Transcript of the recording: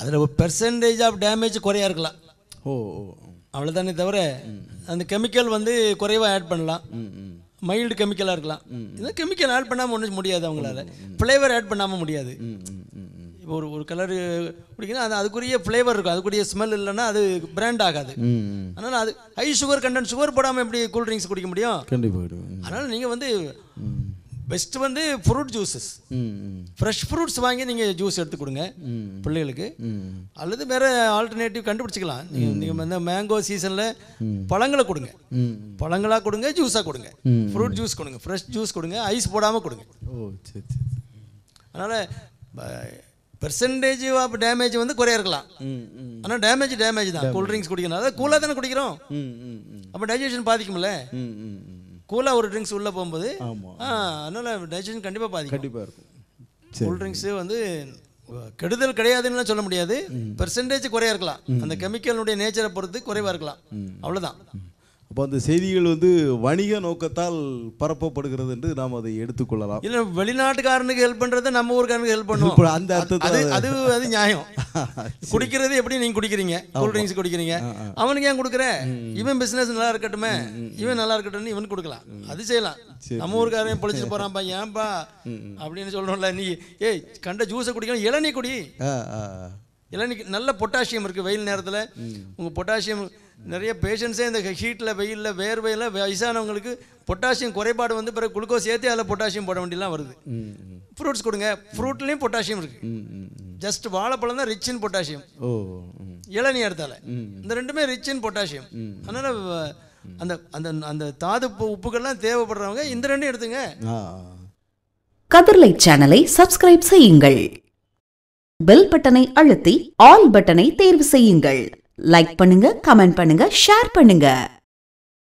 அதில் percentage of damage குறையாக இருக்கலாம் ஓ அவ்வளோதானே தவிர அந்த கெமிக்கல் வந்து குறைவாக ஆட் பண்ணலாம் மைல்டு கெமிக்கலாக இருக்கலாம் இதை கெமிக்கல் ஆட் பண்ணாமல் ஒன்றும் முடியாது அவங்களால ஃப்ளேவர் ஆட் பண்ணாமல் முடியாது இப்போ ஒரு ஒரு கலர் பிடிக்கணும் அது அதுக்குரிய ஃப்ளேவர் இருக்கும் அதுக்குரிய ஸ்மெல் இல்லைன்னா அது பிராண்ட் ஆகாது அதனால் அது ஹை சுகர் கண்டென்ட் சுகர் போடாமல் எப்படி கூல் ட்ரிங்க்ஸ் குடிக்க முடியும் கண்டிப்பாக அதனால் நீங்கள் வந்து பெஸ்ட் வந்து ஃப்ரூட் ஜூஸஸ் ஃப்ரெஷ் ஃப்ரூட்ஸ் வாங்கி நீங்கள் ஜூஸ் எடுத்து கொடுங்க பிள்ளைகளுக்கு அல்லது வேறு ஆல்டர்னேட்டிவ் கண்டுபிடிச்சிக்கலாம் நீங்கள் இந்த மேங்கோ சீசனில் பழங்களை கொடுங்க பழங்களாக கொடுங்க ஜூஸாக கொடுங்க ஃப்ரூட் ஜூஸ் கொடுங்க ஃப்ரெஷ் ஜூஸ் கொடுங்க ஐஸ் போடாமல் கொடுங்க ஓ சரி சரி அதனால் பெர்சன்டேஜ் ஆஃப் டேமேஜ் வந்து குறைய இருக்கலாம் ஆனால் டேமேஜ் டேமேஜ் தான் கூல் ட்ரிங்க்ஸ் குடிக்கணும் அதாவது கூலாக தானே குடிக்கிறோம் அப்போ டைஜஷன் பாதிக்கும்ல கூலா ஒரு ட்ரிங்க்ஸ் உள்ள போகும்போது அதனால டைஜன் கண்டிப்பாக பாதி கண்டிப்பாக இருக்கும் கூல் ட்ரிங்க்ஸு வந்து கெடுதல் கிடையாதுன்னு சொல்ல முடியாது பெர்சன்டேஜ் குறையா இருக்கலாம் அந்த கெமிக்கலுடைய நேச்சரை பொறுத்து குறைவாக இருக்கலாம் அவ்வளோதான் அப்போ அந்த செய்திகள் வந்து வணிக நோக்கத்தால் பரப்பப்படுகிறது என்று நாம் அதை எடுத்துக்கொள்ளலாம் இல்லை வெளிநாட்டுக்காரனுக்கு ஹெல்ப் பண்ணுறது நம்ம ஊருக்காரனுக்கு ஹெல்ப் பண்ணுவோம் அந்த அர்த்தத்தை அது அது நியாயம் குடிக்கிறது எப்படி நீங்கள் குடிக்கிறீங்க கூல் ட்ரிங்க்ஸ் குடிக்கிறீங்க அவனுக்கு ஏன் கொடுக்குறேன் இவன் பிஸ்னஸ் நல்லா இருக்கட்டுமே இவன் நல்லா இருக்கட்டும்னு இவனுக்கு கொடுக்கலாம் அது செய்யலாம் நம்ம ஊருக்காரன் பொழிச்சிட்டு போகிறான்ப்பா ஏன்பா அப்படின்னு சொல்லணும்ல நீ ஏய் கண்ட ஜூஸை குடிக்கணும் இளநீ குடி இளநீக்கு நல்ல பொட்டாசியம் இருக்குது வெயில் நேரத்தில் உங்கள் பொட்டாசியம் நிறைய பேஷண்ட்ஸே இந்த ஹீட்டில் வெயிலில் வேர்வையில் வயசானவங்களுக்கு பொட்டாசியம் குறைபாடு வந்து பிறகு குளுக்கோஸ் ஏற்றி அதில் பொட்டாசியம் போட வேண்டியலாம் வருது ஃப்ரூட்ஸ் கொடுங்க ஃப்ரூட்லேயும் பொட்டாசியம் இருக்குது ஜஸ்ட் வாழைப்பழம் தான் ரிச்சின் இன் பொட்டாசியம் இளநீ எடுத்தால இந்த ரெண்டுமே ரிச்சின் பொட்டாசியம் அதனால் அந்த அந்த அந்த தாது உப்புகள்லாம் தேவைப்படுறவங்க இந்த ரெண்டும் எடுத்துங்க கதிர்லை சேனலை சப்ஸ்கிரைப் செய்யுங்கள் பெல் பட்டனை அழுத்தி ஆல் பட்டனை தேர்வு செய்யுங்கள் லைக் பண்ணுங்க கமெண்ட் பண்ணுங்க ஷேர் பண்ணுங்க